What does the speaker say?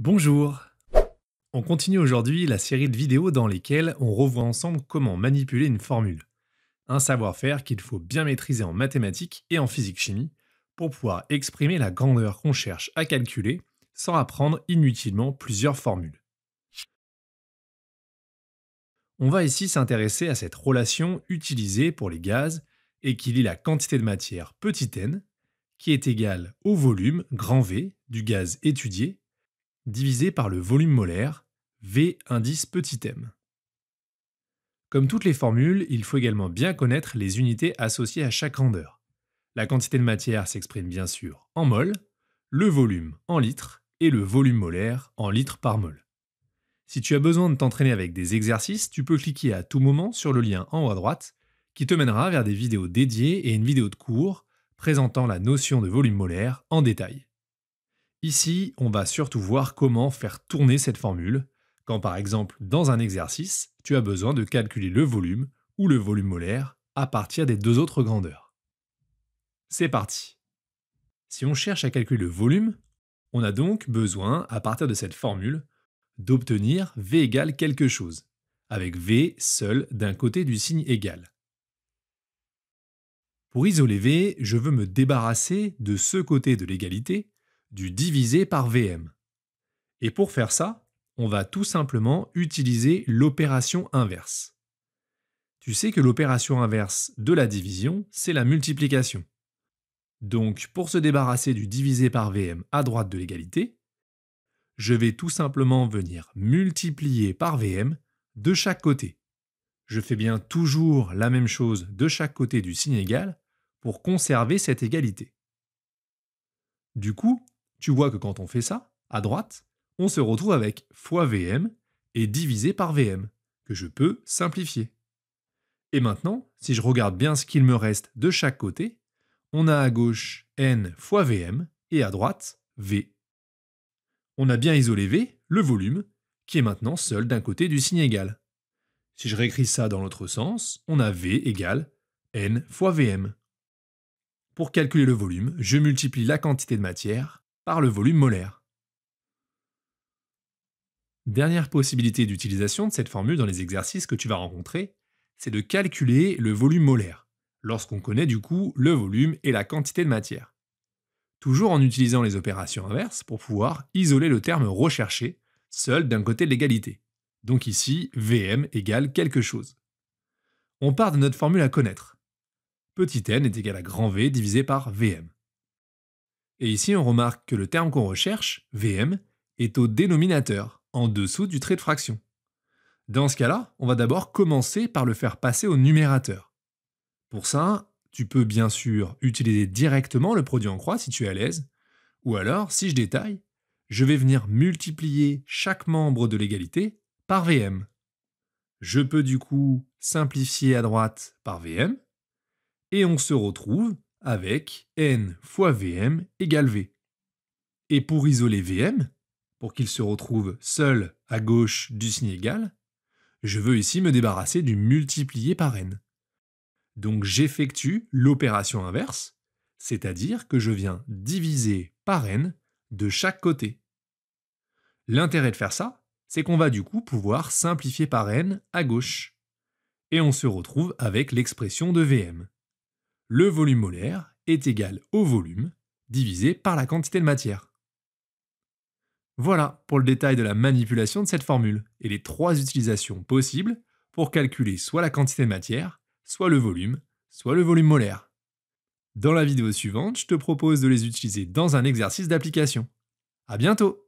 Bonjour On continue aujourd'hui la série de vidéos dans lesquelles on revoit ensemble comment manipuler une formule. Un savoir-faire qu'il faut bien maîtriser en mathématiques et en physique-chimie pour pouvoir exprimer la grandeur qu'on cherche à calculer sans apprendre inutilement plusieurs formules. On va ici s'intéresser à cette relation utilisée pour les gaz et qui lie la quantité de matière petit n, qui est égale au volume grand V du gaz étudié divisé par le volume molaire, V indice petit m. Comme toutes les formules, il faut également bien connaître les unités associées à chaque grandeur. La quantité de matière s'exprime bien sûr en mol, le volume en litres et le volume molaire en litres par mol. Si tu as besoin de t'entraîner avec des exercices, tu peux cliquer à tout moment sur le lien en haut à droite qui te mènera vers des vidéos dédiées et une vidéo de cours présentant la notion de volume molaire en détail. Ici, on va surtout voir comment faire tourner cette formule, quand par exemple dans un exercice, tu as besoin de calculer le volume ou le volume molaire à partir des deux autres grandeurs. C'est parti Si on cherche à calculer le volume, on a donc besoin, à partir de cette formule, d'obtenir V égale quelque chose, avec V seul d'un côté du signe égal. Pour isoler V, je veux me débarrasser de ce côté de l'égalité du divisé par VM. Et pour faire ça, on va tout simplement utiliser l'opération inverse. Tu sais que l'opération inverse de la division, c'est la multiplication. Donc pour se débarrasser du divisé par VM à droite de l'égalité, je vais tout simplement venir multiplier par VM de chaque côté. Je fais bien toujours la même chose de chaque côté du signe égal pour conserver cette égalité. Du coup, tu vois que quand on fait ça, à droite, on se retrouve avec fois VM et divisé par VM, que je peux simplifier. Et maintenant, si je regarde bien ce qu'il me reste de chaque côté, on a à gauche n fois VM et à droite V. On a bien isolé V, le volume, qui est maintenant seul d'un côté du signe égal. Si je réécris ça dans l'autre sens, on a V égale n fois VM. Pour calculer le volume, je multiplie la quantité de matière par le volume molaire. Dernière possibilité d'utilisation de cette formule dans les exercices que tu vas rencontrer, c'est de calculer le volume molaire, lorsqu'on connaît du coup le volume et la quantité de matière. Toujours en utilisant les opérations inverses pour pouvoir isoler le terme recherché, seul d'un côté de l'égalité. Donc ici, Vm égale quelque chose. On part de notre formule à connaître. Petit n est égal à grand V divisé par Vm. Et ici, on remarque que le terme qu'on recherche, VM, est au dénominateur, en dessous du trait de fraction. Dans ce cas-là, on va d'abord commencer par le faire passer au numérateur. Pour ça, tu peux bien sûr utiliser directement le produit en croix si tu es à l'aise, ou alors, si je détaille, je vais venir multiplier chaque membre de l'égalité par VM. Je peux du coup simplifier à droite par VM, et on se retrouve avec n fois vm égale v. Et pour isoler vm, pour qu'il se retrouve seul à gauche du signe égal, je veux ici me débarrasser du multiplié par n. Donc j'effectue l'opération inverse, c'est-à-dire que je viens diviser par n de chaque côté. L'intérêt de faire ça, c'est qu'on va du coup pouvoir simplifier par n à gauche. Et on se retrouve avec l'expression de Vm le volume molaire est égal au volume divisé par la quantité de matière. Voilà pour le détail de la manipulation de cette formule et les trois utilisations possibles pour calculer soit la quantité de matière, soit le volume, soit le volume molaire. Dans la vidéo suivante, je te propose de les utiliser dans un exercice d'application. À bientôt